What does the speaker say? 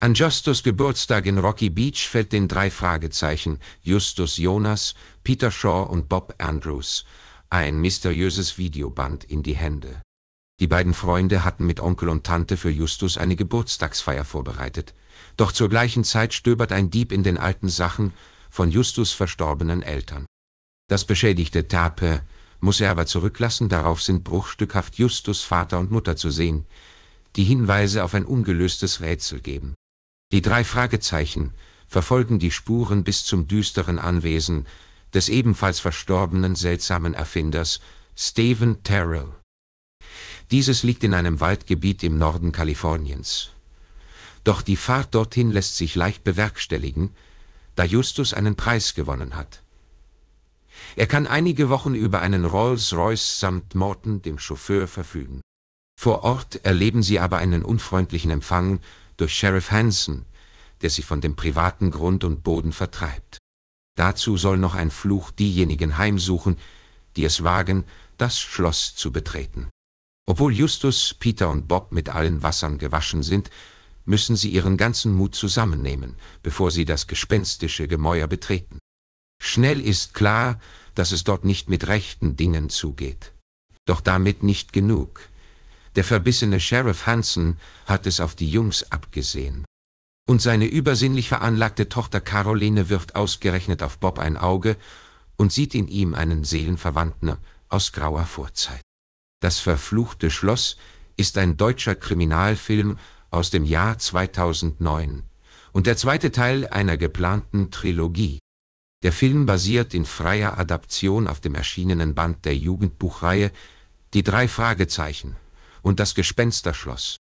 An Justus Geburtstag in Rocky Beach fällt den drei Fragezeichen Justus Jonas, Peter Shaw und Bob Andrews ein mysteriöses Videoband in die Hände. Die beiden Freunde hatten mit Onkel und Tante für Justus eine Geburtstagsfeier vorbereitet, doch zur gleichen Zeit stöbert ein Dieb in den alten Sachen von Justus verstorbenen Eltern. Das beschädigte Tape muss er aber zurücklassen, darauf sind bruchstückhaft Justus Vater und Mutter zu sehen, die Hinweise auf ein ungelöstes Rätsel geben. Die drei Fragezeichen verfolgen die Spuren bis zum düsteren Anwesen des ebenfalls verstorbenen seltsamen Erfinders Stephen Terrell. Dieses liegt in einem Waldgebiet im Norden Kaliforniens. Doch die Fahrt dorthin lässt sich leicht bewerkstelligen, da Justus einen Preis gewonnen hat. Er kann einige Wochen über einen Rolls-Royce samt Morton, dem Chauffeur, verfügen. Vor Ort erleben sie aber einen unfreundlichen Empfang durch Sheriff Hanson, der sie von dem privaten Grund und Boden vertreibt. Dazu soll noch ein Fluch diejenigen heimsuchen, die es wagen, das Schloss zu betreten. Obwohl Justus, Peter und Bob mit allen Wassern gewaschen sind, müssen sie ihren ganzen Mut zusammennehmen, bevor sie das gespenstische Gemäuer betreten. Schnell ist klar, dass es dort nicht mit rechten Dingen zugeht. Doch damit nicht genug. Der verbissene Sheriff Hansen hat es auf die Jungs abgesehen. Und seine übersinnlich veranlagte Tochter Caroline wirft ausgerechnet auf Bob ein Auge und sieht in ihm einen Seelenverwandten aus grauer Vorzeit. Das verfluchte Schloss ist ein deutscher Kriminalfilm aus dem Jahr 2009 und der zweite Teil einer geplanten Trilogie. Der Film basiert in freier Adaption auf dem erschienenen Band der Jugendbuchreihe Die drei Fragezeichen und das Gespensterschloss